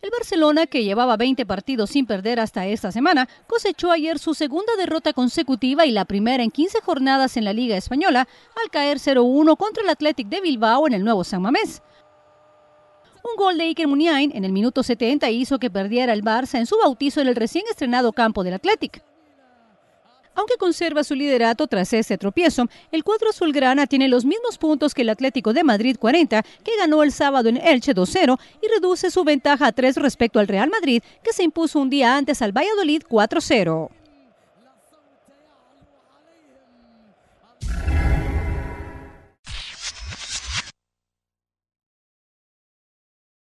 El Barcelona, que llevaba 20 partidos sin perder hasta esta semana, cosechó ayer su segunda derrota consecutiva y la primera en 15 jornadas en la Liga Española, al caer 0-1 contra el Athletic de Bilbao en el nuevo San Mamés. Un gol de Iker Muniain en el minuto 70 hizo que perdiera el Barça en su bautizo en el recién estrenado campo del Athletic. Aunque conserva su liderato tras ese tropiezo, el cuadro azulgrana tiene los mismos puntos que el Atlético de Madrid 40, que ganó el sábado en Elche 2-0 y reduce su ventaja a 3 respecto al Real Madrid, que se impuso un día antes al Valladolid 4-0.